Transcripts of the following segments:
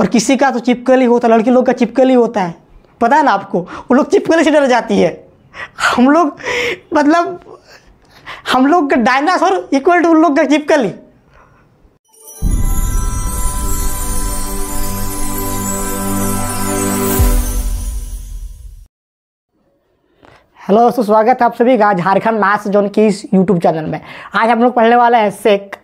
और किसी का तो चिपकली होता है लड़की लोग का चिपकली होता है पता है ना आपको वो लोग चिपकली से डर जाती है हम लोग मतलब हम लोग का डायनासोर इक्वल टू उन लोग का चिपकली हेलो दोस्तों स्वागत है आप सभी का झारखंड मैथ्स जोन की इस यूट्यूब चैनल में आज हम लोग पढ़ने वाले हैं सेक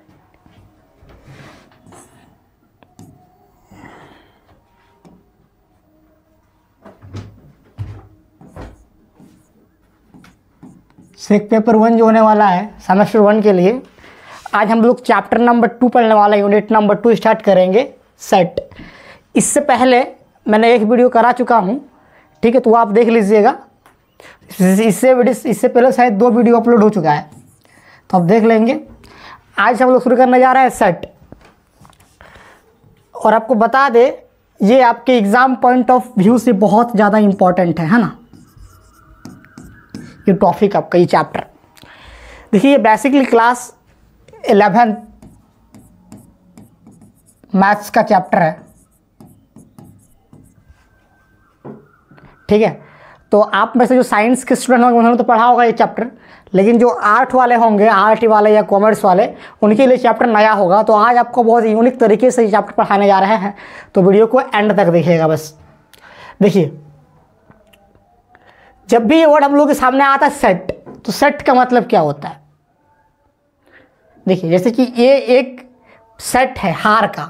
सेक पेपर वन जो होने वाला है सेमेस्टर वन के लिए आज हम लोग चैप्टर नंबर टू पढ़ने वाला यूनिट नंबर टू स्टार्ट करेंगे सेट इससे पहले मैंने एक वीडियो करा चुका हूँ ठीक है तो आप देख लीजिएगा इससे इससे पहले शायद दो वीडियो अपलोड हो चुका है तो आप देख लेंगे आज हम लोग शुरू करने जा रहे हैं सेट और आपको बता दें ये आपके एग्ज़ाम पॉइंट ऑफ व्यू से बहुत ज़्यादा इम्पॉर्टेंट है है ना ये टॉपिक आपका ये चैप्टर देखिए ये बेसिकली क्लास एलेवेंथ मैथ्स का चैप्टर है ठीक है तो आप में से जो साइंस के स्टूडेंट होंगे उन्होंने तो पढ़ा होगा ये चैप्टर लेकिन जो आर्ट वाले होंगे आर्ट वाले या कॉमर्स वाले उनके लिए चैप्टर नया होगा तो आज आपको बहुत यूनिक तरीके से ये चैप्टर पढ़ाने जा रहे हैं तो वीडियो को एंड तक देखिएगा बस देखिए जब भी ये वर्ड हम लोग के सामने आता है सेट तो सेट का मतलब क्या होता है देखिए जैसे कि ये एक सेट है हार का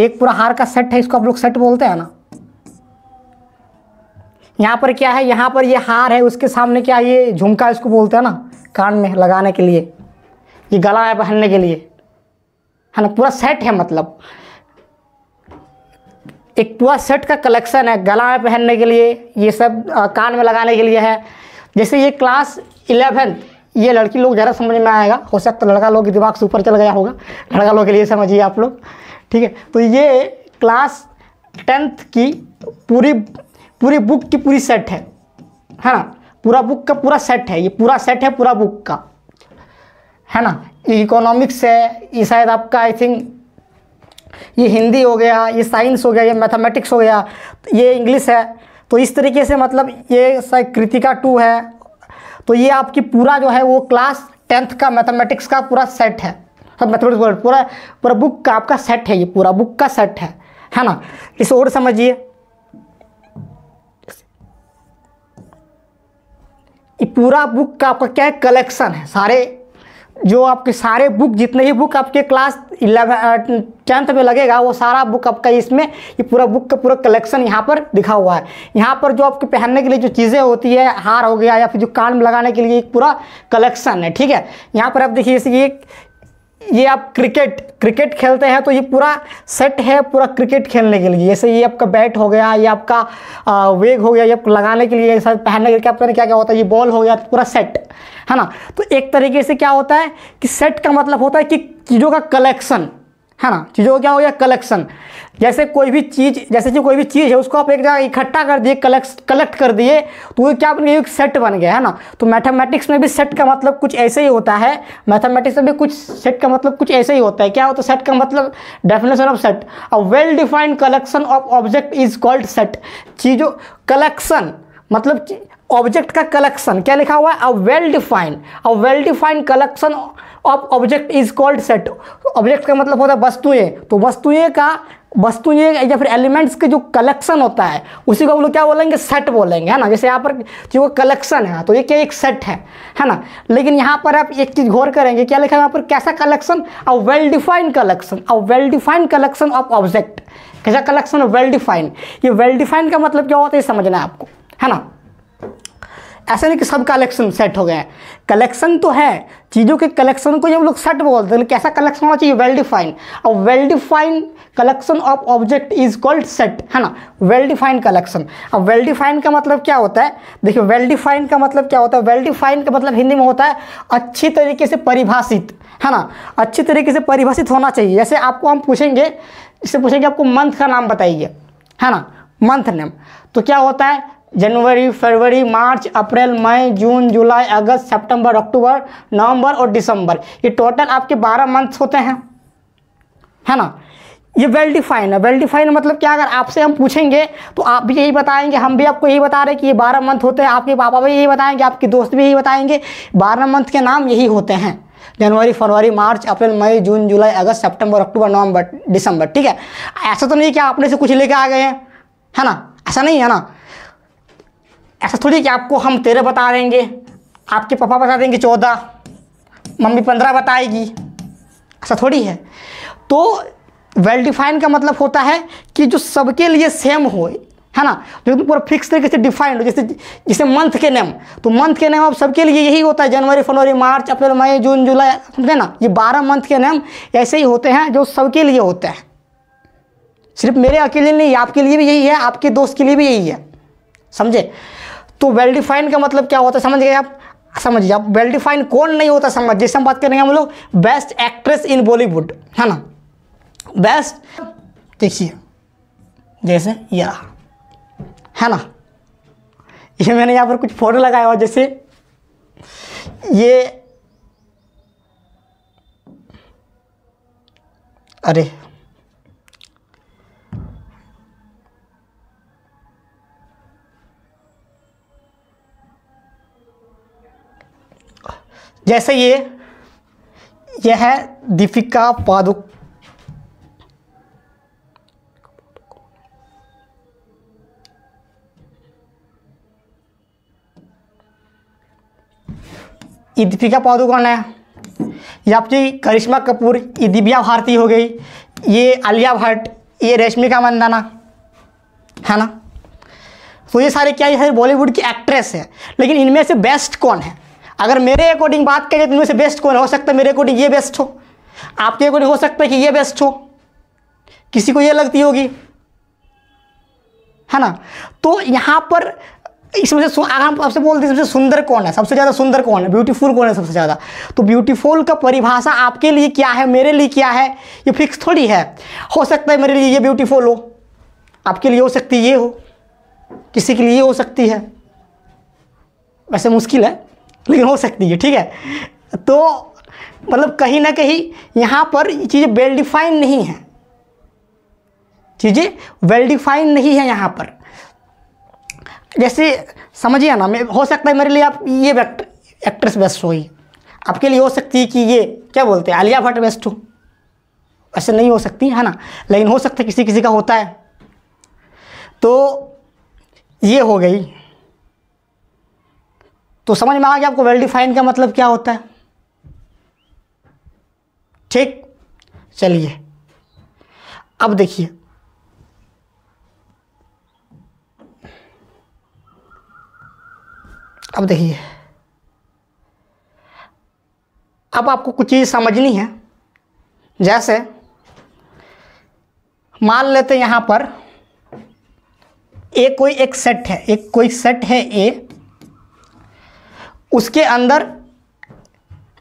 एक पूरा हार का सेट है इसको आप लोग सेट बोलते हैं ना यहाँ पर क्या है यहाँ पर ये यह हार है उसके सामने क्या ये झुमका इसको बोलते हैं ना कान में लगाने के लिए ये गला है पहनने के लिए है ना पूरा सेट है मतलब एक्वा सेट का कलेक्शन है गला में पहनने के लिए ये सब कान में लगाने के लिए है जैसे ये क्लास इलेवेंथ ये लड़की लोग ज़्यादा समझ में आएगा हो सकता है लड़का लोग के दिमाग से ऊपर चल गया होगा लड़का लोग के लिए समझिए आप लोग ठीक है तो ये क्लास टेंथ की पूरी पूरी बुक की पूरी सेट है है ना पूरा बुक का पूरा सेट है ये पूरा सेट है पूरा बुक का है ना इकोनॉमिक्स है ये शायद आपका आई थिंक ये हिंदी हो गया ये साइंस हो गया ये मैथमेटिक्स हो गया ये इंग्लिश है तो इस तरीके से मतलब ये कृतिका टू है तो ये आपकी पूरा जो है वो क्लास टेंथ का मैथमेटिक्स का पूरा सेट है सब मैथमेटिक्स पूरा पूरा बुक का आपका सेट है ये पूरा बुक का सेट है है ना इसे और समझिए पूरा बुक का आपका क्या है कलेक्शन है सारे जो आपके सारे बुक जितने ही बुक आपके क्लास इलेवन टेंथ में लगेगा वो सारा बुक आपका इसमें ये पूरा बुक का पूरा कलेक्शन यहाँ पर दिखा हुआ है यहाँ पर जो आपके पहनने के लिए जो चीज़ें होती है हार हो गया या फिर जो कान में लगाने के लिए एक पूरा कलेक्शन है ठीक है यहाँ पर आप देखिए जैसे कि ये आप क्रिकेट क्रिकेट खेलते हैं तो ये पूरा सेट है पूरा क्रिकेट खेलने के लिए जैसे ये आपका बैट हो गया ये आपका वेग हो गया ये आपको लगाने के लिए साथ पहनने के लिए क्या क्या क्या होता है ये बॉल हो गया तो पूरा सेट है ना तो एक तरीके से क्या होता है कि सेट का मतलब होता है कि चीज़ों का कलेक्शन है ना चीज़ों का क्या हो गया कलेक्शन जैसे कोई भी चीज़ जैसे कि कोई भी चीज़ है उसको आप एक जगह इकट्ठा कर दिए कलेक्ट कलेक्ट कर दिए तो वो क्या बन गया एक सेट बन गया है ना तो मैथमेटिक्स में भी सेट का मतलब कुछ ऐसे ही होता है मैथमेटिक्स में भी कुछ सेट का मतलब कुछ ऐसे ही होता है क्या होता तो है सेट का मतलब definition of set a well defined collection of object is called set चीज़ों कलेक्शन मतलब ऑब्जेक्ट का कलेक्शन क्या लिखा हुआ है a well defined a well defined collection of object is called set object का मतलब होता है वस्तुएं तो वस्तुएं का वस्तुएं या फिर एलिमेंट्स के जो कलेक्शन होता है उसी को हम लोग क्या बोलेंगे सेट बोलेंगे है ना जैसे यहाँ पर जो कलेक्शन है तो ये क्या एक सेट है है ना लेकिन यहाँ पर आप एक चीज़ गौर करेंगे क्या लिखा है यहाँ पर कैसा collection a well defined collection a well defined collection of object कैसा कलेक्शन वेल डिफाइंड ये वेल डिफाइंड का मतलब क्या होता है समझना है आपको है ना ऐसा नहीं कि सब कलेक्शन सेट हो गए हैं कलेक्शन तो है चीज़ों के कलेक्शन को जब लोग सेट बोलते हैं तो कैसा कलेक्शन होना चाहिए वेल डिफाइंड और well defined collection of object is called set है ना वेल डिफाइंड कलेक्शन अब वेल डिफाइंड का मतलब क्या होता है देखिए वेल डिफाइंड का मतलब क्या होता है वेल डिफाइंड का मतलब हिंदी में होता है अच्छी तरीके से परिभाषित है ना अच्छी तरीके से परिभाषित होना चाहिए जैसे आपको हम पूछेंगे इससे पूछेंगे आपको मंथ का नाम बताइए है ना मंथ नेम तो क्या होता है जनवरी फरवरी मार्च अप्रैल मई जून जुलाई अगस्त सितंबर अक्टूबर नवंबर और दिसंबर ये टोटल आपके 12 मंथ्स होते हैं है ना ये वेल डिफाइन है वेल डिफाइन मतलब क्या अगर आपसे हम पूछेंगे तो आप भी यही बताएंगे हम भी आपको यही बता रहे हैं कि ये बारह मंथ होते हैं आपके पापा भी यही बताएंगे आपके दोस्त भी यही बताएंगे बारह मंथ के नाम यही होते हैं जनवरी फरवरी मार्च अप्रैल मई जून जुलाई अगस्त सेप्टेम्बर अक्टूबर नवंबर दिसंबर ठीक है ऐसा तो नहीं कि आपने से कुछ लेके आ गए हैं है ना ऐसा नहीं है ना ऐसा थोड़ी कि आपको हम तेरह बता देंगे आपके पापा बता देंगे चौदह मम्मी पंद्रह बताएगी ऐसा थोड़ी है तो वेल डिफाइंड का मतलब होता है कि जो सबके लिए सेम हो है ना जो पूरा फिक्स तरीके से डिफाइंड हो जैसे जैसे मंथ के नेम तो मंथ के नेम आप सबके लिए यही होता है जनवरी फरवरी मार्च अप्रैल मई जून जुलाई समझे ना ये बारह मंथ के नेम ऐसे ही होते हैं जो सबके लिए होते हैं सिर्फ मेरे अकेले नहीं आपके लिए भी यही है आपके दोस्त के लिए भी यही है समझे तो वेल डिफाइंड का मतलब क्या होता है समझ गए आप समझिए आप वेल डिफाइंड कौन नहीं होता समझ जैसे हम बात करेंगे हम लोग बेस्ट एक्ट्रेस इन बॉलीवुड है ना बेस्ट देखिए जैसे या है ना ये मैंने यहाँ पर कुछ फोटो लगाया हुआ जैसे ये अरे जैसे ये यह है दीपिका पादुक ये दीपिका पादुकोण है या फिर करिश्मा कपूर ये दिव्या भारती हो गई ये आलिया भट्ट ये रेशमिका मंदाना है ना तो ये सारे क्या ये सारे बॉलीवुड की एक्ट्रेस है लेकिन इनमें से बेस्ट कौन है अगर मेरे अकॉर्डिंग बात करें तो इनमें से बेस्ट कौन हो सकता है मेरे अकॉर्डिंग ये बेस्ट हो आपके अकॉर्डिंग हो सकता है कि ये बेस्ट हो किसी को ये लगती होगी है ना तो यहाँ पर इसमें से अगर हम आपसे बोलते हैं सबसे सुंदर कौन है सबसे ज़्यादा सुंदर कौन है ब्यूटीफुल कौन है सबसे ज़्यादा तो ब्यूटीफुल का परिभाषा आपके लिए क्या है मेरे लिए क्या है ये फिक्स थोड़ी है हो सकता है मेरे लिए ये ब्यूटीफुल हो आपके लिए हो सकती है ये हो किसी के लिए हो सकती है वैसे मुश्किल है लेकिन हो सकती है ठीक है तो मतलब कहीं ना कहीं यहाँ पर ये चीज़ें वेल डिफाइन नहीं हैं चीज़ें वेल डिफाइन नहीं है यहाँ पर जैसे समझिए ना मैं हो सकता है मेरे लिए आप ये एक्ट्रेस बेस्ट ही आपके लिए हो सकती है कि ये क्या बोलते हैं आलिया भट्ट बेस्ट हो ऐसे नहीं हो सकती है ना लेकिन हो सकता है किसी किसी का होता है तो ये हो गई तो समझ में आ गया आपको वेल डिफाइंड का मतलब क्या होता है ठीक चलिए अब देखिए अब देखिए अब आपको कुछ चीज़ समझनी है जैसे मान लेते यहाँ पर ए कोई एक सेट है एक कोई सेट है ए उसके अंदर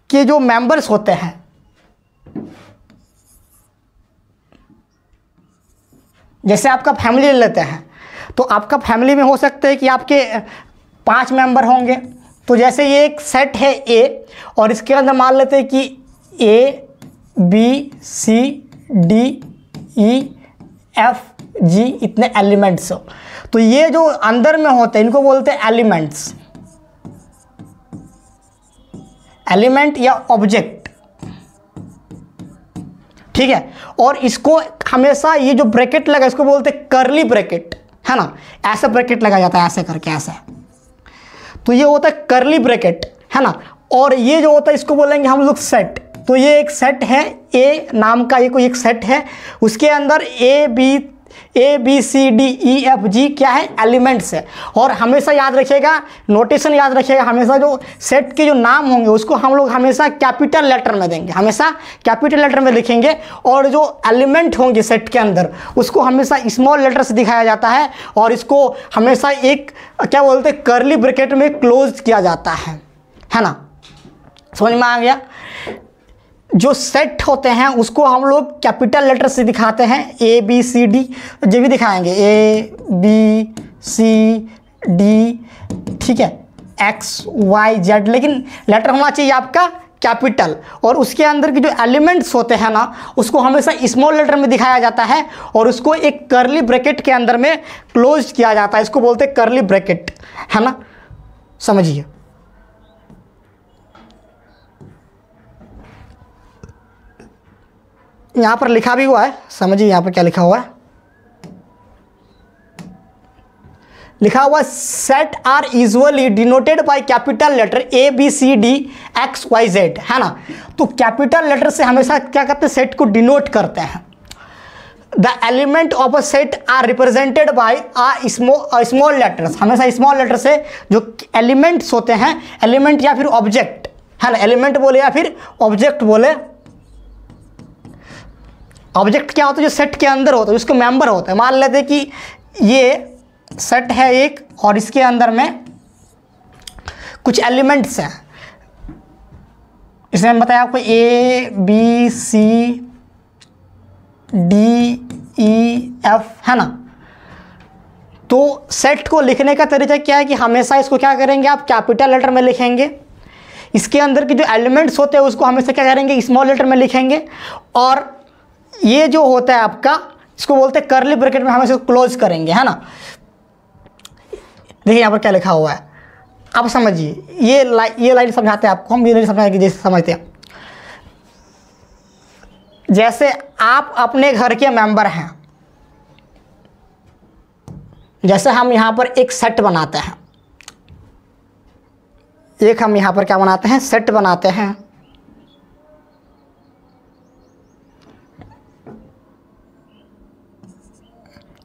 के जो मेंबर्स होते हैं जैसे आपका फैमिली लेते हैं तो आपका फैमिली में हो सकता है कि आपके पांच मेंबर होंगे तो जैसे ये एक सेट है ए और इसके अंदर मान लेते हैं कि A B C D E F G इतने एलिमेंट्स हो तो ये जो अंदर में होते हैं इनको बोलते हैं एलिमेंट्स एलिमेंट या ऑब्जेक्ट ठीक है और इसको हमेशा ये जो ब्रैकेट लगा इसको बोलते हैं करली ब्रैकेट है ना ऐसा ब्रैकेट लगा जाता है ऐसे करके ऐसे तो ये होता है करली ब्रैकेट है ना और ये जो होता है इसको बोलेंगे हम लोग सेट तो ये एक सेट है ए नाम का ये कोई एक सेट है उसके अंदर A B A B C D E F G क्या है एलिमेंट्स है और हमेशा याद रखिएगा नोटेशन याद रखिएगा हमेशा जो सेट के जो नाम होंगे उसको हम लोग हमेशा कैपिटल लेटर में देंगे हमेशा कैपिटल लेटर में लिखेंगे और जो एलिमेंट होंगे सेट के अंदर उसको हमेशा स्मॉल लेटर से दिखाया जाता है और इसको हमेशा एक क्या बोलते हैं करली ब्रैकेट में क्लोज किया जाता है है ना समझ में आ गया जो सेट होते हैं उसको हम लोग कैपिटल लेटर से दिखाते हैं ए बी सी डी जो भी दिखाएंगे ए बी सी डी ठीक है एक्स वाई जेड लेकिन लेटर होना चाहिए आपका कैपिटल और उसके अंदर के जो एलिमेंट्स होते हैं ना उसको हमेशा स्मॉल लेटर में दिखाया जाता है और उसको एक करली ब्रैकेट के अंदर में क्लोज किया जाता है इसको बोलते हैं करली ब्रैकेट है ना समझिए यहाँ पर लिखा भी हुआ है समझिए यहाँ पर क्या लिखा हुआ है लिखा हुआ set are easily denoted by capital letter A B C D X Y Z है ना तो कैपिटल लेटर से हमेशा क्या करते हैं सेट को डिनोट करते हैं the element of a set are represented by a small letters हमेशा स्मॉल लेटर से जो एलिमेंट्स होते हैं एलिमेंट या फिर ऑब्जेक्ट है ना एलिमेंट बोले या फिर ऑब्जेक्ट बोले ऑब्जेक्ट क्या होता है जो सेट के अंदर होता है उसको मेंबर होता है मान लेते हैं कि ये सेट है एक और इसके अंदर में कुछ एलिमेंट्स हैं इसमें बताया आपको A B C D E F है ना तो सेट को लिखने का तरीका क्या है कि हमेशा इसको क्या करेंगे आप कैपिटल लेटर में लिखेंगे इसके अंदर के जो एलिमेंट्स होते हैं उसको हमेशा क्या करेंगे स्मॉल लेटर में लिखेंगे और ये जो होता है आपका इसको बोलते हैं करली ब्रैकेट में हम इसे क्लोज करेंगे है ना देखिए यहाँ पर क्या लिखा हुआ है आप समझिए ये लाइन ये लाइन समझाते हैं आपको हम ये नहीं समझाएंगे जैसे समझते हैं जैसे आप अपने घर के मेंबर हैं जैसे हम यहाँ पर एक सेट बनाते हैं एक हम यहाँ पर क्या बनाते हैं सेट बनाते हैं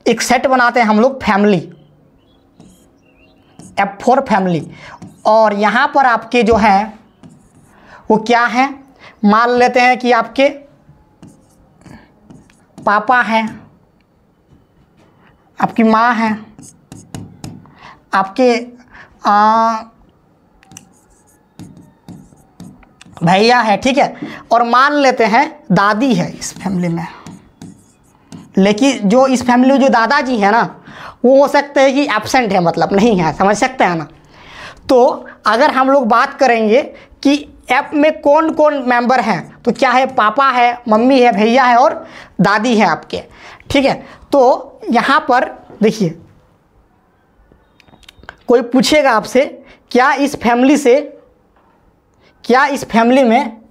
एक सेट बनाते हैं हम लोग फैमिली एफ फोर फैमिली और यहाँ पर आपके जो है वो क्या है मान लेते हैं कि आपके पापा हैं आपकी माँ हैं आपके आ, भैया है ठीक है और मान लेते हैं दादी है इस फैमिली में लेकिन जो इस फैमिली में जो दादाजी हैं ना वो हो सकते हैं कि एबसेंट है मतलब नहीं है समझ सकते हैं ना तो अगर हम लोग बात करेंगे कि ऐप में कौन कौन मेंबर हैं तो क्या है पापा है मम्मी है भैया है और दादी है आपके ठीक है तो यहाँ पर देखिए कोई पूछेगा आपसे क्या इस फैमिली से क्या इस फैमिली में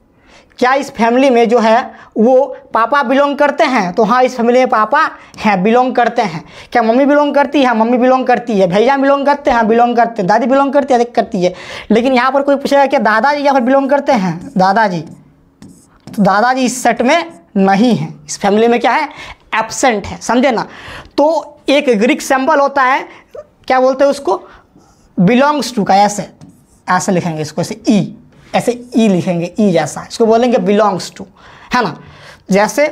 क्या इस फैमिली में जो है वो पापा बिलोंग करते हैं तो हाँ इस फैमिली में पापा हैं बिलोंग करते हैं क्या मम्मी बिलोंग करती है हाँ, मम्मी बिलोंग करती है भैया बिलोंग करते हैं हाँ, बिलोंग करते हैं दादी बिलोंग करती है करती है लेकिन यहाँ पर कोई पूछेगा क्या दादाजी यहाँ पर बिलोंग करते हैं दादाजी तो दादाजी इस सेट में नहीं है इस फैमिली में क्या है एबसेंट है समझे ना तो एक ग्रीक सैम्बल होता है क्या बोलते हैं उसको बिलोंग्स टू का ऐसे ऐसे लिखेंगे इसको ऐसे ई ऐसे ई e लिखेंगे ई e जैसा इसको बोलेंगे बिलोंग्स टू है ना जैसे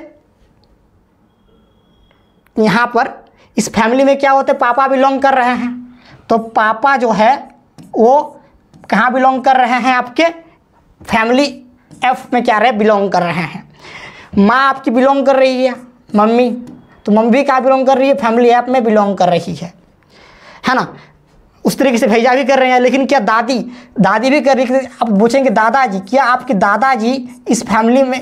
यहाँ पर इस फैमिली में क्या होते पापा बिलोंग कर रहे हैं तो पापा जो है वो कहाँ बिलोंग कर रहे हैं आपके फैमिली एफ में क्या रहे बिलोंग कर रहे हैं माँ आपकी बिलोंग कर रही है मम्मी तो मम्मी कहाँ बिलोंग कर रही है फैमिली एफ में बिलोंग कर रही है है ना उस तरीके से भेजा भी कर रहे हैं लेकिन क्या दादी दादी भी कर रही है आप पूछेंगे दादाजी क्या आपके दादाजी इस फैमिली में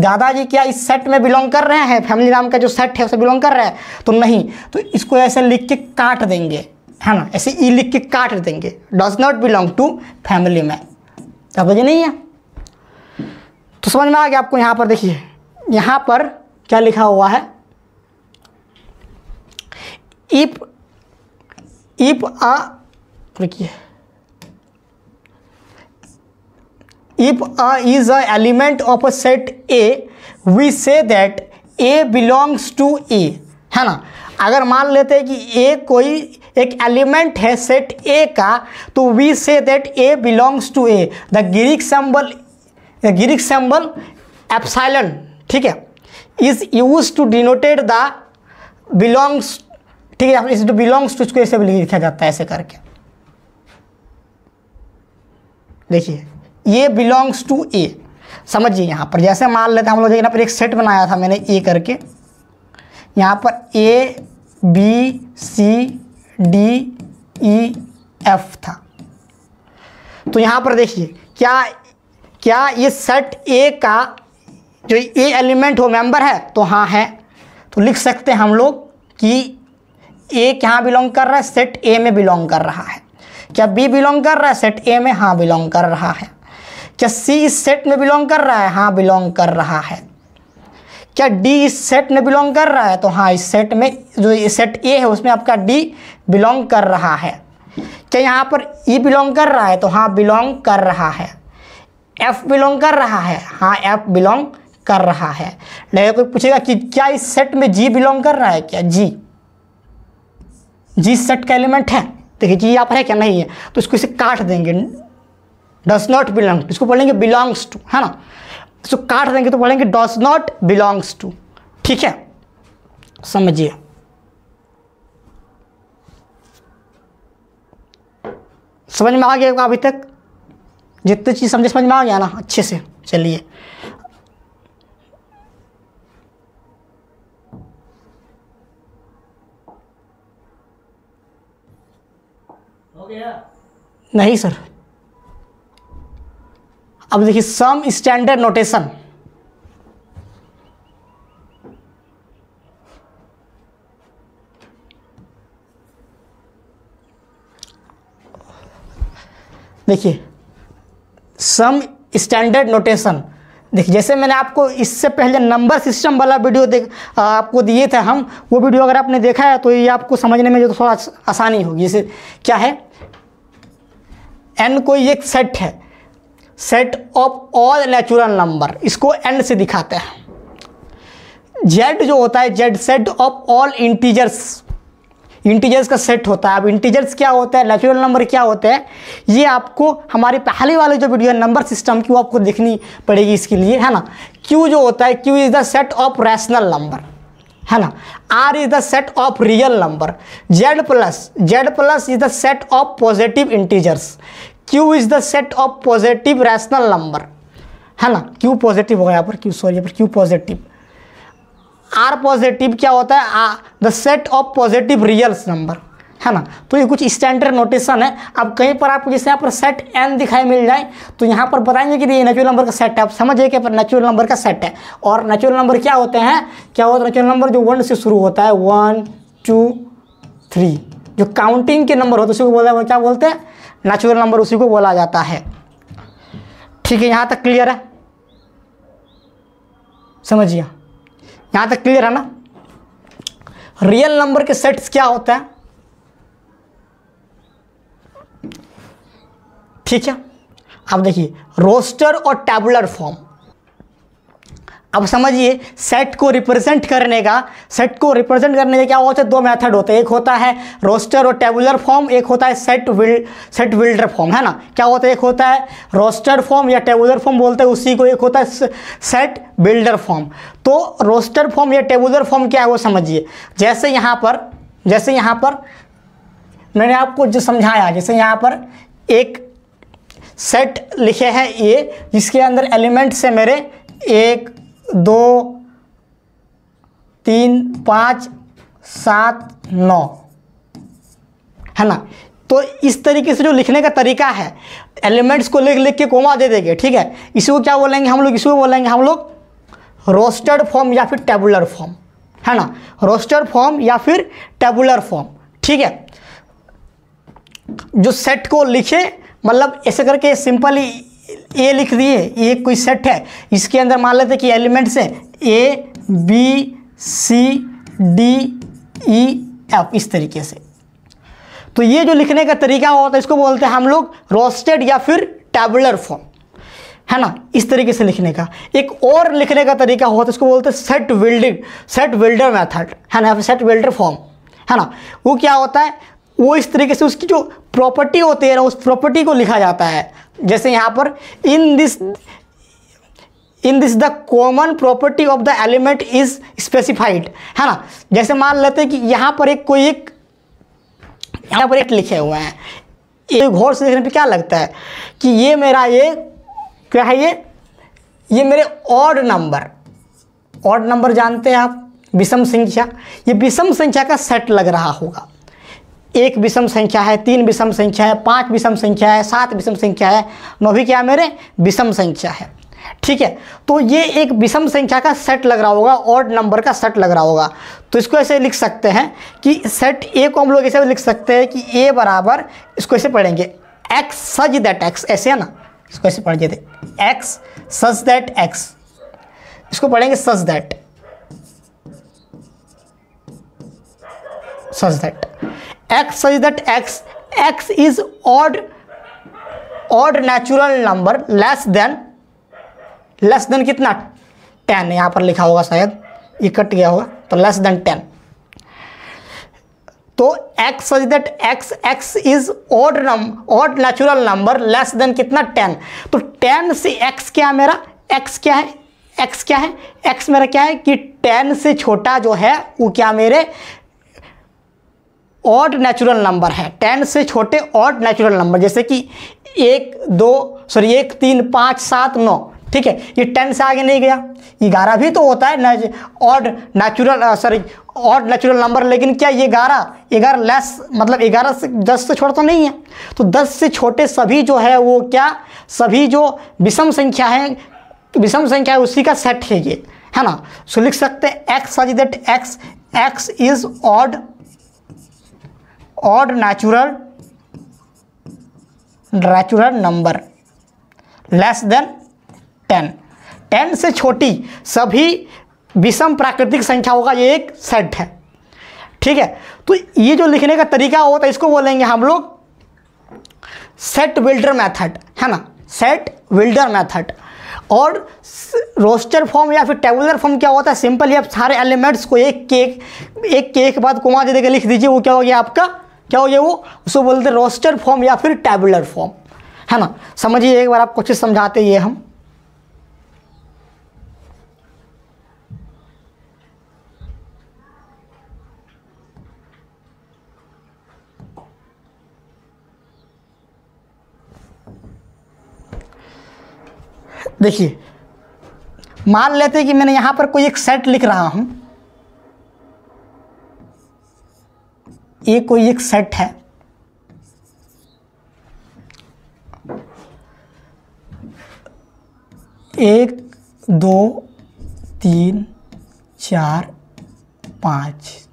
दादाजी क्या इस सेट में बिलोंग कर रहे हैं फैमिली नाम का जो सेट है उसे बिलोंग कर रहे हैं तो नहीं तो इसको ऐसे लिख के काट देंगे है ना ऐसे ई लिख के काट देंगे does not belong to family में तब वजह नहीं है तो समझ में आ गया आपको यहाँ पर देखिए यहाँ पर क्या लिखा हुआ है इफ़ इफ आ रुकिए if a is a element of a set a we say that a belongs to e, है ना अगर मान लेते हैं कि ए कोई एक एलिमेंट है सेट ए का तो we say that A belongs to A the Greek symbol Greek symbol epsilon ठीक है is use to denoted the belongs ठीक है हम इस बिलोंग्स टू इसको ऐसे भी लिखा जाता है ऐसे करके देखिए ये बिलोंग्स टू ए समझिए यहाँ पर जैसे मान लेते हैं हम लोग यहाँ पर एक सेट बनाया था मैंने ए करके यहाँ पर A B C D E F था तो यहाँ पर देखिए क्या क्या ये सेट ए का जो ए एलिमेंट हो मेंबर है तो हाँ है तो लिख सकते हैं हम लोग कि ए कहाँ बिलोंग कर रहा है सेट ए में बिलोंग कर रहा है क्या बी बिलोंग कर रहा है सेट ए में हाँ बिलोंग कर रहा है क्या सी इस सेट में बिलोंग कर रहा है हाँ बिलोंग कर रहा है क्या डी इस सेट में बिलोंग कर रहा है तो हाँ इस सेट में जो इस सेट ए है उसमें आपका डी बिलोंग कर रहा है क्या यहाँ पर ई बिलोंग कर रहा है तो हाँ बिलोंग कर रहा है एफ बिलोंग कर रहा है हाँ एफ बिलोंग कर रहा है लगे कोई पूछेगा कि क्या इस सेट में जी बिलोंग कर रहा है क्या जी जी सेट का एलिमेंट है देखिए जी यहाँ पर है क्या नहीं है तो इसको इसे काट देंगे डज नॉट बिलोंग इसको बोलेंगे बिलोंग्स टू है ना इसको काट देंगे तो बोलेंगे डस नॉट बिलोंग्स टू ठीक है समझिए समझ में आ गया अभी तक जितनी चीज़ समझ समझ में आ गया ना अच्छे से चलिए नहीं सर अब देखिए सम स्टैंडर्ड नोटेशन देखिए सम स्टैंडर्ड नोटेशन देखिए जैसे मैंने आपको इससे पहले नंबर सिस्टम वाला वीडियो देख आपको दिए थे हम वो वीडियो अगर आपने देखा है तो ये आपको समझने में जो तो थोड़ा आसानी होगी जैसे क्या है एन कोई एक सेट है set of all natural number इसको एन से दिखाते हैं जेड जो होता है Z set of all integers integers का सेट होता है अब इंटीजर्स क्या होता है नेचुरल नंबर क्या होते हैं ये आपको हमारी पहले वाले जो वीडियो है नंबर सिस्टम की वो आपको देखनी पड़ेगी इसके लिए है ना क्यू जो होता है Q is the set of rational number है ना R is the set of real number Z plus Z plus is the set of positive integers Q is the set of positive rational number है ना Q positive होगा यहाँ पर Q sorry पर Q positive R positive क्या होता है the set of positive reals number है ना तो ये कुछ स्टैंडर्ड नोटेशन है अब कहीं पर आपको जैसे यहाँ पर सेट एन दिखाई मिल जाए तो यहाँ पर बताएंगे कि ये नेचुरल नंबर का सेट है आप समझिए कि नेचुरल नंबर का सेट है और नेचुरल नंबर क्या होते हैं क्या होता है नेचुरल नंबर जो वन से शुरू होता है वन टू थ्री जो काउंटिंग के नंबर होते उसी को बोला क्या बोलते हैं नेचुरल नंबर उसी को बोला जाता है ठीक है यहाँ तक क्लियर है समझिए यहाँ तक क्लियर है ना रियल नंबर के सेट्स क्या होते हैं ठीक है अब देखिए रोस्टर और टैबुलर फॉर्म अब समझिए सेट को रिप्रेजेंट करने का सेट को रिप्रेजेंट करने के क्या होते हैं दो मेथड होते हैं एक होता है रोस्टर और टेबुलर फॉर्म एक होता है set build set builder form है ना क्या होता है एक होता है रोस्टर फॉर्म या टेबुलर फॉर्म बोलते हैं उसी को एक होता है सेट बिल्डर फॉर्म तो रोस्टर फॉर्म या टेबुलर फॉर्म क्या है वो समझिए जैसे यहाँ पर जैसे यहाँ पर मैंने आपको जो समझाया जैसे यहाँ पर एक सेट लिखे हैं ए जिसके अंदर एलिमेंट्स है मेरे एक दो तीन पाँच सात नौ है ना तो इस तरीके से जो लिखने का तरीका है एलिमेंट्स को लिख लिख के कोमा दे देंगे ठीक है इसी को क्या बोलेंगे हम लोग इसी को बोलेंगे हम लोग रोस्टर्ड फॉर्म या फिर टेबुलर फॉर्म है ना रोस्टर्ड फॉर्म या फिर टेबुलर फॉर्म ठीक है जो सेट को लिखे मतलब ऐसे करके सिंपल ए लिख दिए ये कोई सेट है इसके अंदर मान लेते कि एलिमेंट्स हैं A B C D E F इस तरीके से तो ये जो लिखने का तरीका होता है इसको बोलते हैं हम लोग रोस्टेड या फिर टैबुलर फॉर्म है ना इस तरीके से लिखने का एक और लिखने का तरीका होता है इसको बोलते हैं set building set builder method है ना सेट वेल्डर फॉर्म है ना वो क्या होता है वो इस तरीके से उसकी जो प्रॉपर्टी होती है ना उस प्रॉपर्टी को लिखा जाता है जैसे यहाँ पर in this in this the common property of the element is specified है ना जैसे मान लेते हैं कि यहाँ पर एक कोई एक यहाँ पर एक लिखे हुए हैं एक घोर से देखने पर क्या लगता है कि ये मेरा ये क्या है ये ये मेरे ऑड नंबर ऑड नंबर जानते हैं आप विषम संख्या ये विषम संख्या का सेट लग रहा होगा एक विषम संख्या है तीन विषम संख्या है पांच विषम संख्या है सात विषम संख्या है नौ भी क्या मेरे विषम संख्या है ठीक है तो ये एक विषम संख्या का सेट लग रहा होगा और नंबर का सेट लग रहा होगा तो इसको ऐसे लिख सकते हैं कि सेट ए को हम लोग ऐसे लिख सकते हैं कि ए बराबर इसको ऐसे पढ़ेंगे एक्स सज दैट एक्स ऐसे है ना इसको ऐसे पढ़ देते एक्स सज दैट एक्स इसको पढ़ेंगे such that such that x such that x x is odd odd natural number less than less than कितना टेन यहाँ पर लिखा होगा शायद ये कट गया होगा तो लेस देन टेन तो x such that x x is odd num odd natural number less than कितना टेन तो टेन से x क्या है मेरा x क्या है x क्या है x मेरा क्या है कि टेन से छोटा जो है वो क्या मेरे ऑड नेचुरल नंबर है टेन से छोटे ऑड नेचुरल नंबर जैसे कि एक दो सॉरी एक तीन पाँच सात नौ ठीक है ये टेन से आगे नहीं गया ग्यारह भी तो होता है odd natural sorry odd natural number लेकिन क्या ये ग्यारह ग्यारह लेस मतलब ग्यारह से दस से छोटा तो नहीं है तो दस से छोटे सभी जो है वो क्या सभी जो विषम संख्या है विषम संख्या है उसी का सेट है ये है ना सो लिख सकते हैं X such that X X is odd odd natural natural number less than ten ten से छोटी सभी विषम प्राकृतिक संख्या होगा ये एक सेट है ठीक है तो ये जो लिखने का तरीका होता है इसको बोलेंगे हम लोग सेट विल्डर मेथड है ना सेट विल्डर मेथड और रोस्टर फॉर्म या फिर टेबुलर फॉर्म क्या होता है सिंपल ही आप सारे एलिमेंट्स को एक केक एक केक के बाद कोमा दे देकर लिख दीजिए वो क्या हो गया आपका क्या हो गया वो उसको बोलते रोस्टर फॉर्म या फिर टैबुलर फॉर्म है ना समझिए एक बार आपको कुछ समझाते ये हम देखिए मान लेते कि मैंने यहां पर कोई एक सेट लिख रहा हूं ए कोई एक सेट है एक दो तीन चार पाँच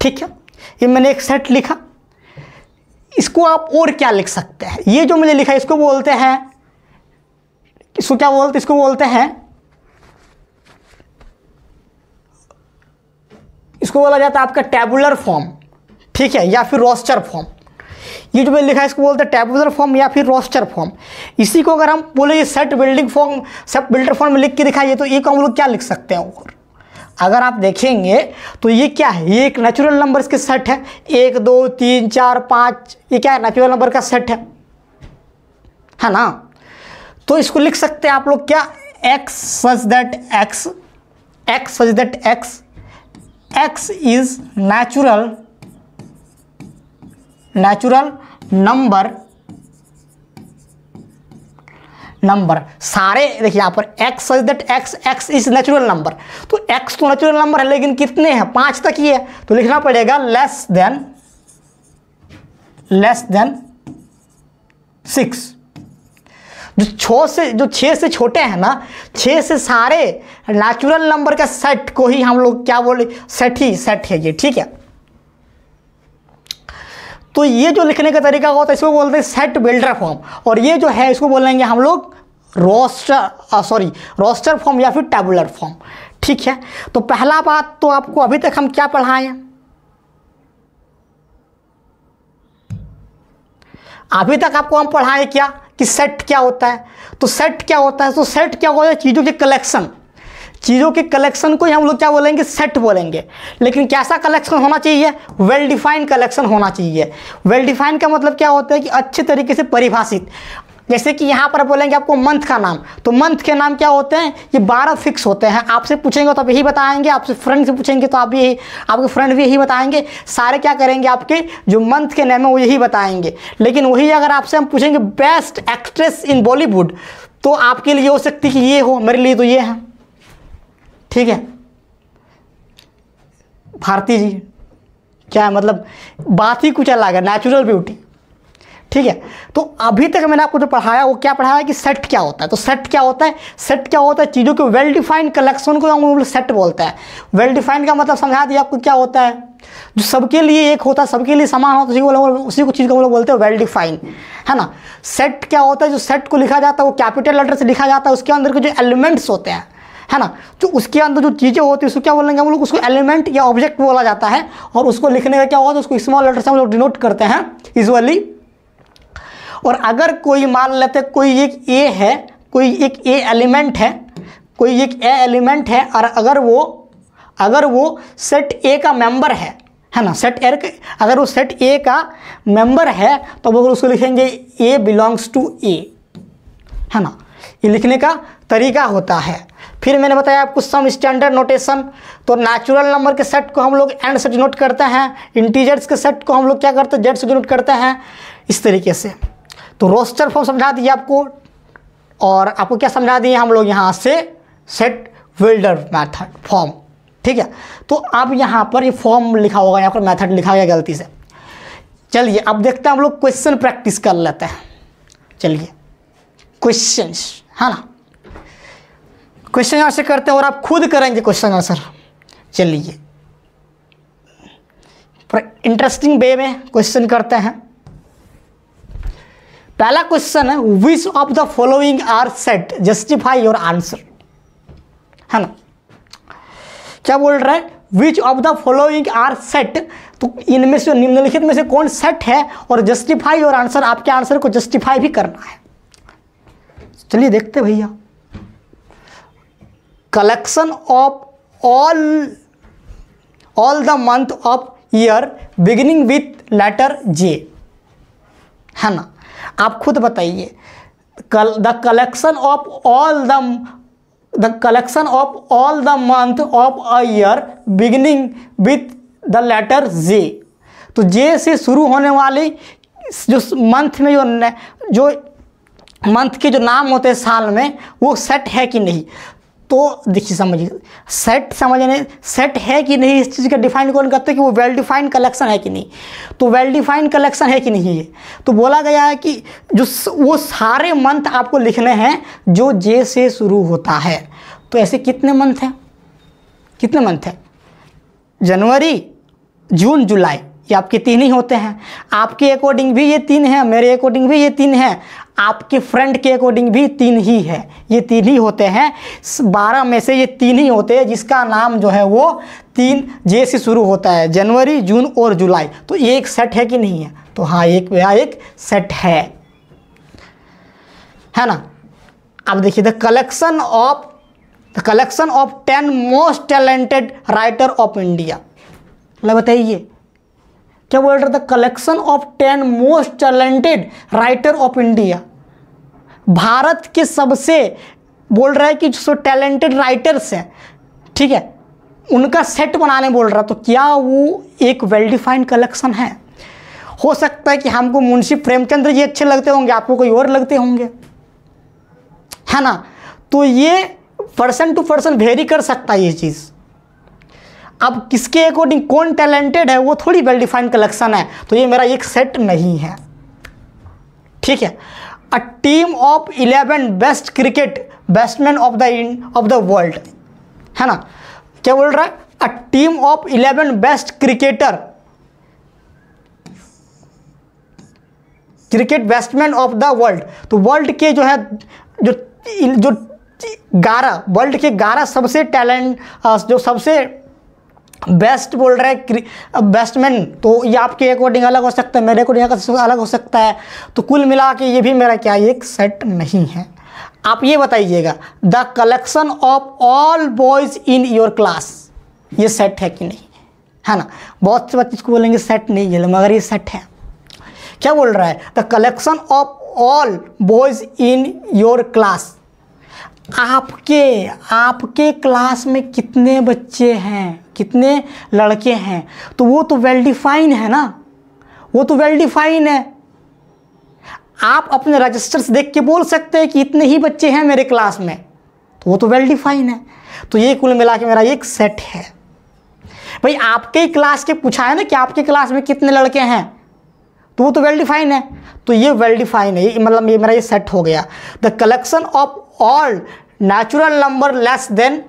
ठीक है ये मैंने एक सेट लिखा इसको आप और क्या लिख सकते हैं ये जो मैंने लिखा इसको बोलते हैं इसको क्या बोलते इसको बोलते हैं इसको बोला जाता है आपका टेबुलर फॉर्म ठीक है या फिर रोस्टर फॉर्म ये जो मैंने लिखा है इसको बोलते हैं टेबुलर फॉर्म या फिर रोस्टर फॉर्म इसी को अगर हम बोले ये set building form set builder form में लिख के दिखाइए तो ये को हम लोग क्या लिख सकते हैं और अगर आप देखेंगे तो ये क्या है ये एक नेचुरल नंबर के सेट है एक दो तीन चार पाँच ये क्या है नेचुरल नंबर का सेट है है ना तो इसको लिख सकते हैं आप लोग क्या X such that X X such that X x is natural natural number number सारे देखिए यहाँ पर x such that x x is natural number तो x तो नेचुरल नंबर है लेकिन कितने हैं पाँच तक ही है तो लिखना पड़ेगा less than less than six जो छः से जो छः से छोटे हैं ना छः से सारे नेचुरल नंबर का सेट को ही हम लोग क्या बोले सेट ही सेट है ये ठीक है तो ये जो लिखने का तरीका होता है इसको बोलते हैं सेट बिल्डर फॉर्म और ये जो है इसको बोलेंगे हम लोग रोस्टर सॉरी रोस्टर फॉर्म या फिर टेबुलर फॉर्म ठीक है तो पहला बात तो आपको अभी तक हम क्या पढ़ाए हैं अभी तक आपको हम पढ़ाए क्या कि सेट क्या होता है तो सेट क्या होता है तो सेट क्या होता है चीज़ों के कलेक्शन चीज़ों के कलेक्शन को हम लोग क्या बोलेंगे सेट बोलेंगे लेकिन कैसा कलेक्शन होना चाहिए वेल डिफाइंड कलेक्शन होना चाहिए वेल डिफाइंड का मतलब क्या होता है कि अच्छे तरीके से परिभाषित जैसे कि यहाँ पर बोलेंगे आपको मंथ का नाम तो मंथ के नाम क्या होते हैं ये बारह फिक्स होते हैं आपसे पूछेंगे तो आप यही बताएंगे आपसे फ्रेंड से पूछेंगे तो आप यही आपके फ्रेंड भी यही बताएंगे सारे क्या करेंगे आपके जो मंथ के नेम है वो यही बताएंगे लेकिन वही अगर आपसे हम पूछेंगे बेस्ट एक्ट्रेस इन बॉलीवुड तो आपके लिए हो सकती कि ये हो मेरे लिए तो ये है ठीक है भारती जी क्या है मतलब बात ही कुछ अलग है नेचुरल ब्यूटी ठीक है तो अभी तक मैंने आपको जो तो पढ़ाया वो क्या पढ़ाया कि सेट क्या होता है तो सेट क्या होता है सेट क्या होता है चीज़ों के वेल डिफाइंड कलेक्शन को हम सेट बोलते हैं वेल डिफाइंड का मतलब समझा दिया आपको क्या होता है जो सबके लिए एक होता है सबके लिए समान होता है उसी को उसी को चीज़ को हम लोग बोलते हैं वेल डिफाइन है ना सेट क्या होता है जो सेट को लिखा जाता है वो कैपिटल लेटर से लिखा जाता है उसके अंदर के जो एलिमेंट्स होते हैं है ना तो उसके अंदर जो चीज़ें होती है उसको क्या बोलेंगे हम लोग उसको एलिमेंट या ऑब्जेक्ट बोला जाता है और उसको लिखने का क्या होता है उसको स्मॉल लेटर से हम लोग डिनोट करते हैं इजली और अगर कोई मान लेते कोई एक ए है कोई एक ए एलिमेंट है कोई एक ए एलिमेंट है और अगर वो अगर वो सेट ए का मेंबर है है ना सेट एर अगर वो सेट ए का मेंबर है तो वो उसको लिखेंगे ए बिलोंग्स टू ए है ना ये लिखने का तरीका होता है फिर मैंने बताया आपको सम स्टैंडर्ड नोटेशन तो नेचुरल नंबर के सेट को हम लोग एंड से डिनोट करते हैं इंटीजर्स के सेट को हम लोग क्या करते हैं जेड से डिनोट करते हैं इस तरीके से तो रोस्टर फॉर्म समझा दिए आपको और आपको क्या समझा दिए हम लोग यहाँ से सेट वेल्डर मैथड फॉर्म ठीक है तो अब यहाँ पर ये फॉर्म लिखा होगा यहाँ पर मैथड लिखा गया गलती से चलिए अब देखते हैं हम लोग क्वेश्चन प्रैक्टिस कर लेते हैं चलिए क्वेश्चन है ना क्वेश्चन आंसर करते हैं और आप खुद करेंगे क्वेश्चन आंसर चलिए पर इंटरेस्टिंग वे में क्वेश्चन करते हैं पहला क्वेश्चन है which of the following are set justify your answer है ना क्या बोल रहा है which of the following are set तो इनमें से निम्नलिखित में से कौन सेट है और जस्टिफाई योर आंसर आपके आंसर को जस्टिफाई भी करना है चलिए देखते भैया collection of all all the month of year beginning with letter J है ना आप खुद बताइए कल the collection of all the the collection of all the month of a year beginning with the letter J तो J से शुरू होने वाली जो मंथ में जो जो मंथ के जो नाम होते हैं साल में वो सेट है कि नहीं तो देखिए समझिए सेट समझने सेट है कि नहीं इस चीज़ का डिफाइन कौन करते हैं कि वो वेल डिफाइंड कलेक्शन है कि नहीं तो वेल डिफाइंड कलेक्शन है कि नहीं ये तो बोला गया है कि जो वो सारे मंथ आपको लिखने हैं जो जे से शुरू होता है तो ऐसे कितने मंथ हैं कितने मंथ हैं जनवरी जून जुलाई ये आपके तीन ही होते हैं आपके अकॉर्डिंग भी ये तीन हैं मेरे अकॉर्डिंग भी ये तीन हैं आपके फ्रेंड के अकॉर्डिंग भी तीन ही है ये तीन ही होते हैं बारह में से ये तीन ही होते हैं जिसका नाम जो है वो तीन जे से शुरू होता है जनवरी जून और जुलाई तो ये एक सेट है कि नहीं है तो हाँ एक या एक सेट है है ना अब देखिए the collection of the collection of ten most talented writer of India मतलब बताइए क्या बोल रहा था collection of ten most talented writer of India Bharat के सबसे बोल रहा है कि जो टैलेंटेड राइटर्स हैं ठीक है उनका सेट बनाने बोल रहा तो क्या वो एक वेल डिफाइंड कलेक्शन है हो सकता है कि हमको मुंशी प्रेमचंद्र जी अच्छे लगते होंगे आपको कोई और लगते होंगे है ना तो ये पर्सन टू पर्सन वेरी कर सकता है ये चीज़ अब किसके अकॉर्डिंग कौन टैलेंटेड है वो थोड़ी वेल डिफाइंड कलेक्शन है तो ये मेरा एक सेट नहीं है ठीक है a team of eleven best cricket batsman of the of the world है ना क्या बोल रहा है a team of eleven best cricketer cricket batsman of the world तो वर्ल्ड के जो है जो जो ग्यारह वर्ल्ड के ग्यारह सबसे टैलेंट जो सबसे बेस्ट बोल रहे हैं बेस्टमैन तो ये आपके अकॉर्डिंग अलग हो सकता है मेरे अकॉर्डिंग अलग हो सकता है तो कुल मिला के ये भी मेरा क्या एक सेट नहीं है आप ये बताइएगा the collection of all boys in your class ये सेट है कि नहीं है ना बहुत से बच्चे इसको बोलेंगे सेट नहीं है मगर ये सेट है क्या बोल रहा है the collection of all boys in your class आपके आपके क्लास में कितने बच्चे हैं कितने लड़के हैं तो वो तो वेल डिफाइन है ना वो तो वेल डिफाइन है आप अपने रजिस्टर्स देख के बोल सकते हैं कि इतने ही बच्चे हैं मेरे क्लास में तो वो तो वेल डिफाइन है तो ये कुल मिला के मेरा एक सेट है भाई आपके क्लास के पूछा है ना कि आपके क्लास में कितने लड़के हैं तो वो तो वेल डिफाइन है तो ये वेल डिफाइन है मतलब ये मेरा ये सेट हो गया the collection of all natural number less than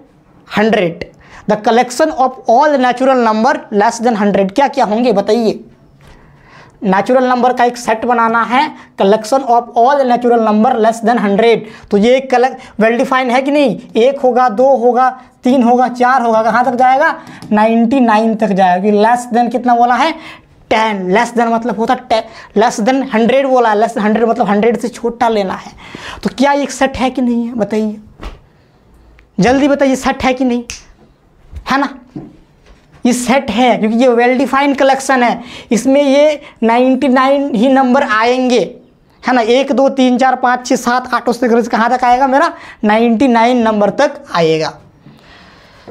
hundred the collection of all natural number less than hundred क्या क्या होंगे बताइए नेचुरल नंबर का एक सेट बनाना है collection of all natural number less than hundred तो ये कलेक्ट वेल डिफाइन है कि नहीं एक होगा दो होगा तीन होगा चार होगा कहाँ तक जाएगा नाइन्टी नाइन तक जाएगा लेस देन कितना बोला है टेन लेस देन मतलब होता है लेस देन हंड्रेड बोला लेस देन हंड्रेड मतलब हंड्रेड से छोटा लेना है तो क्या एक सेट है कि नहीं है बताइए जल्दी बताइए सेट है कि नहीं है ना ये सेट है क्योंकि ये वेल डिफाइंड कलेक्शन है इसमें ये नाइन्टी नाइन ही नंबर आएंगे है ना एक दो तीन चार पाँच छः सात आठ उससे से कहाँ तक आएगा मेरा नाइन्टी नाइन नंबर तक आएगा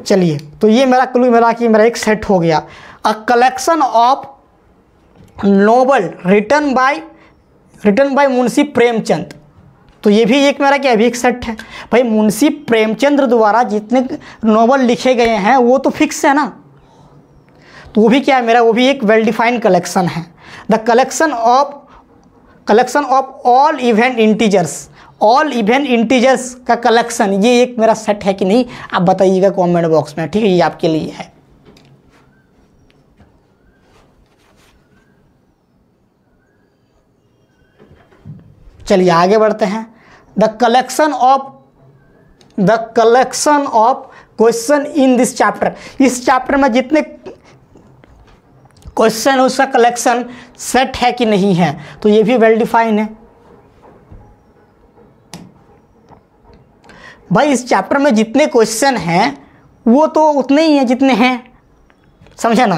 चलिए तो ये मेरा क्लू मेरा कि मेरा एक सेट हो गया a collection of novel written by written by Munshi Premchand तो ये भी एक मेरा क्या अभी एक सेट है भाई मुंशी प्रेमचंद द्वारा जितने नॉवल लिखे गए हैं वो तो फिक्स है ना तो वो भी क्या है मेरा वो भी एक वेल डिफाइंड कलेक्शन है the collection of collection of all even integers all even integers का कलेक्शन ये एक मेरा सेट है कि नहीं आप बताइएगा कमेंट बॉक्स में ठीक है ये आपके लिए है चलिए आगे बढ़ते हैं the collection of the collection of question in this chapter इस चैप्टर में जितने क्वेश्चन उसका कलेक्शन सेट है कि नहीं है तो ये भी वेल डिफाइन है भाई इस चैप्टर में जितने क्वेश्चन हैं वो तो उतने ही हैं जितने हैं समझे ना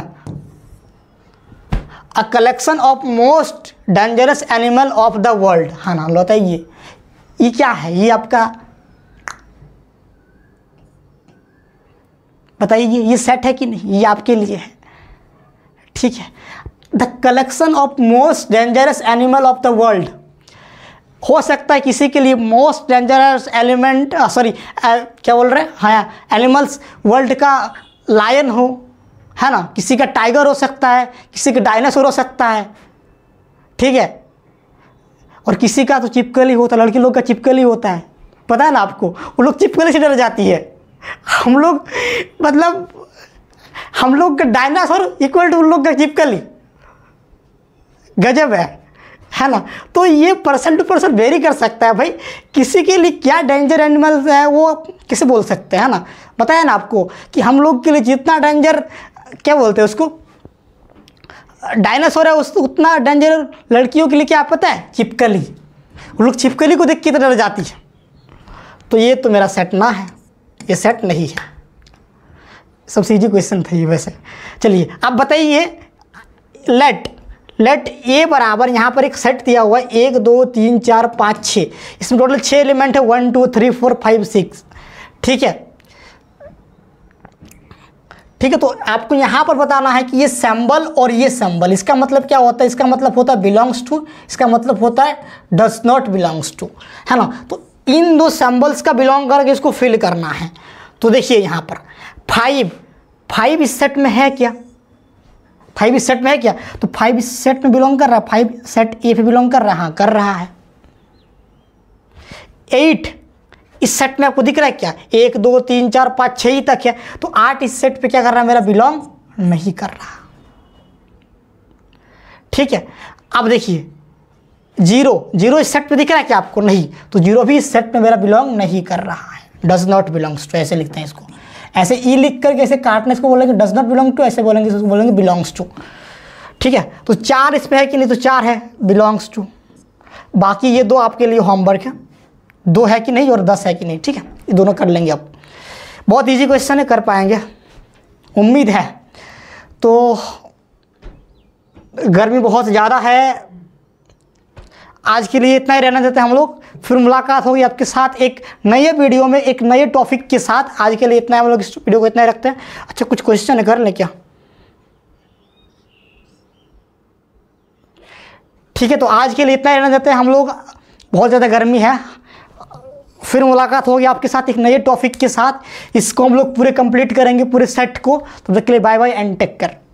a collection of most dangerous animal of the world हाँ ना बताइए ये क्या है ये आपका बताइए ये सेट है कि नहीं ये आपके लिए है ठीक है the collection of most dangerous animal of the world हो सकता है किसी के लिए मोस्ट डेंजरस एलिमेंट सॉरी क्या बोल रहे हैं हाँ एनिमल्स वर्ल्ड का लायन हो है ना किसी का टाइगर हो सकता है किसी का डायनासोर हो सकता है ठीक है और किसी का तो चिपकली होता है लड़की लोग का चिपकली होता है पता है ना आपको वो लोग चिपकली से डर जाती है हम लोग मतलब हम लोग का डायनासोर इक्वल टू उन लोग का चिपकली गजब है है ना तो ये पर्सन टू पर्सन वेरी कर सकता है भाई किसी के लिए क्या डेंजर एनिमल्स है वो किसे बोल सकते हैं है ना बताया ना आपको कि हम लोग के लिए जितना डेंजर क्या बोलते हैं उसको डायनासोर है उस उतना डेंजर लड़कियों के लिए क्या पता है चिपकली वो लोग चिपकली को देख के डर जाती है तो ये तो मेरा सेट ना है ये सेट नहीं है सबसे इजी क्वेश्चन था ये वैसे चलिए आप बताइए लेट लेट ए बराबर यहाँ पर एक सेट दिया हुआ है एक दो तीन चार पाँच छः इसमें टोटल छः एलिमेंट है one two three four five six ठीक है ठीक है तो आपको यहाँ पर बताना है कि ये सैम्बल और ये सैम्बल इसका मतलब क्या होता है इसका मतलब होता है बिलोंग्स टू इसका मतलब होता है डज नॉट बिलोंग्स टू है ना तो इन दो सैम्बल्स का बिलोंग करके इसको फिल करना है तो देखिए यहाँ पर फाइव फाइव इस सेट में है क्या फाइव इस सेट में है क्या तो फाइव इस सेट में बिलोंग हाँ, कर रहा है फाइव सेट ए पे बिलोंग कर रहा कर रहा है एट इस सेट में आपको दिख रहा है क्या एक दो तीन चार पाँच छः ही तक है तो आठ इस सेट पे क्या कर रहा है मेरा बिलोंग नहीं कर रहा ठीक है अब देखिए जीरो जीरो इस सेट पे दिख रहा है क्या आपको नहीं तो जीरो भी इस सेट में मेरा बिलोंग नहीं कर रहा है डज नॉट बिलोंग्स टू ऐसे लिखते हैं इसको ऐसे ई e लिख करके ऐसे काटने इसको बोलेंगे डज नॉट बिलोंग टू ऐसे बोलेंगे बोलेंगे बिलोंग्स टू ठीक है तो चार इस पर है कि नहीं तो चार है बिलोंग्स टू बाकी ये दो आपके लिए होमवर्क है दो है कि नहीं और दस है कि नहीं ठीक है ये दोनों कर लेंगे आप बहुत इजी क्वेश्चन है कर पाएंगे उम्मीद है तो गर्मी बहुत ज़्यादा है आज के लिए इतना ही रहना देते हैं हम लोग फिर मुलाकात होगी आपके साथ एक नए वीडियो में एक नए टॉपिक के साथ आज के लिए इतना हम लोग इस वीडियो को इतना ही रखते हैं अच्छा कुछ क्वेश्चन है कर लें क्या ठीक है तो आज के लिए इतना ही रहना देते हैं हम लोग बहुत ज़्यादा गर्मी है फिर मुलाकात होगी आपके साथ एक नए टॉपिक के साथ इसको हम लोग पूरे कंप्लीट करेंगे पूरे सेट को तब तक के लिए बाय बाय एंड टेक कर